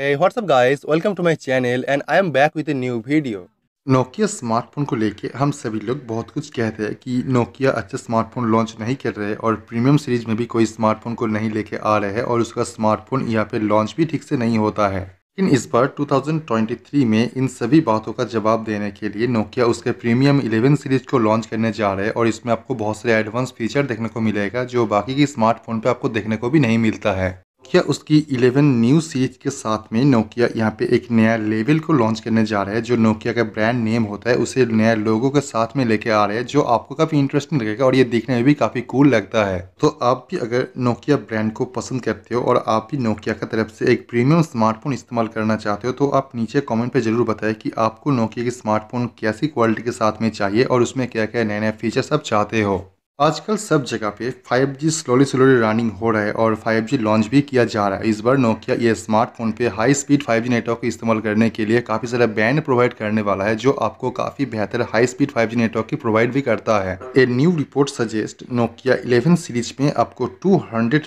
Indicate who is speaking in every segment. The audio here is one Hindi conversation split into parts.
Speaker 1: Hey, what's up guys? Welcome to my channel and I am back with a new video. Nokia smartphone को लेके हम सभी लोग बहुत कुछ कहते हैं कि नोकिया अच्छे स्मार्टफोन लॉन्च नहीं कर रहे और प्रीमियम सीरीज में भी कोई स्मार्टफोन को नहीं लेके आ रहे हैं और उसका स्मार्टफोन यहाँ पे लॉन्च भी ठीक से नहीं होता है लेकिन इस बार 2023 में इन सभी बातों का जवाब देने के लिए नोकिया उसके प्रीमियम 11 सीरीज को लॉन्च करने जा रहे हैं और इसमें आपको बहुत सारे एडवांस फीचर देखने को मिलेगा जो बाकी के स्मार्टफोन पे आपको देखने को भी नहीं मिलता है नोकिया उसकी 11 न्यू सीरीज के साथ में नोकिया यहाँ पे एक नया लेवल को लॉन्च करने जा रहा है जो नोकिया का ब्रांड नेम होता है उसे नया लोगों के साथ में लेके आ रहे हैं जो आपको काफ़ी इंटरेस्टिंग लगेगा और ये देखने में भी काफ़ी कूल लगता है तो आप भी अगर नोकिया ब्रांड को पसंद करते हो और आप भी नोकिया की तरफ से एक प्रीमियम स्मार्टफोन इस्तेमाल करना चाहते हो तो आप नीचे कॉमेंट पर जरूर बताए कि आपको नोकिया की स्मार्टफोन कैसी क्वालिटी के साथ में चाहिए और उसमें क्या क्या नए नए फीचर्स आप चाहते हो आजकल सब जगह पे 5G स्लोली स्लोली रनिंग हो रहा है और 5G लॉन्च भी किया जा रहा है इस बार नोकिया ये स्मार्टफोन पे हाई स्पीड 5G नेटवर्क को इस्तेमाल करने के लिए काफ़ी सारा बैंड प्रोवाइड करने वाला है जो आपको काफ़ी बेहतर हाई स्पीड 5G नेटवर्क की प्रोवाइड भी करता है a new report suggest Nokia eleven series में आपको टू हंड्रेड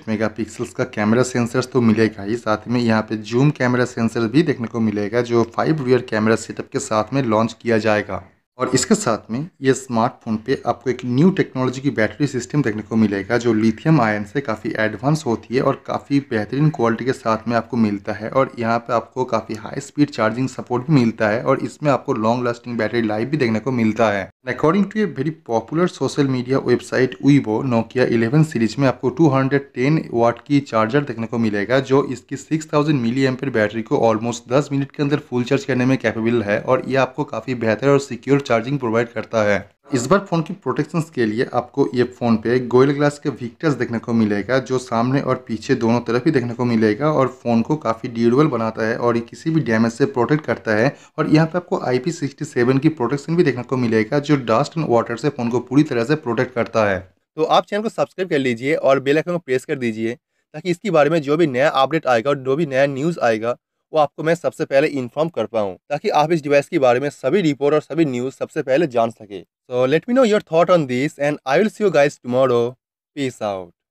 Speaker 1: का कैमरा सेंसर तो मिलेगा ही साथ में यहाँ पे जूम कैमरा सेंसर भी देखने को मिलेगा जो फाइव रियर कैमरा सेटअप के साथ में लॉन्च किया जाएगा और इसके साथ में ये स्मार्टफोन पे आपको एक न्यू टेक्नोलॉजी की बैटरी सिस्टम देखने को मिलेगा जो लिथियम आयन से काफ़ी एडवांस होती है और काफ़ी बेहतरीन क्वालिटी के साथ में आपको मिलता है और यहाँ पे आपको काफ़ी हाई स्पीड चार्जिंग सपोर्ट भी मिलता है और इसमें आपको लॉन्ग लास्टिंग बैटरी लाइफ भी देखने को मिलता है According to a very popular social media website Weibo, Nokia 11 series में आपको 210 वाट की चार्जर देखने को मिलेगा जो इसकी 6000 थाउजेंड मिली बैटरी को ऑलमोस्ट 10 मिनट के अंदर फुल चार्ज करने में कैपेबल है और यह आपको काफ़ी बेहतर और सिक्योर चार्जिंग प्रोवाइड करता है इस बार फ़ोन की प्रोटेक्शन के लिए आपको ये फ़ोन पे गोयल ग्लास के विक्टर्स देखने को मिलेगा जो सामने और पीछे दोनों तरफ ही देखने को मिलेगा और फ़ोन को काफ़ी ड्यूरेबल बनाता है और ये किसी भी डैमेज से प्रोटेक्ट करता है और यहाँ पे आपको सेवन की प्रोटेक्शन भी देखने को मिलेगा जो डस्ट एंड वाटर से फ़ोन को पूरी तरह से प्रोटेक्ट करता है तो आप चैनल को सब्सक्राइब कर लीजिए और बेलाइकन को प्रेस कर दीजिए ताकि इसके बारे में जो भी नया अपडेट आएगा और जो भी नया न्यूज़ आएगा वो आपको मैं सबसे पहले इन्फॉर्म कर पाऊँ ताकि आप इस डिवाइस के बारे में सभी रिपोर्ट और सभी न्यूज़ सबसे पहले जान सके so let me know your thought on this and I will see you guys tomorrow peace out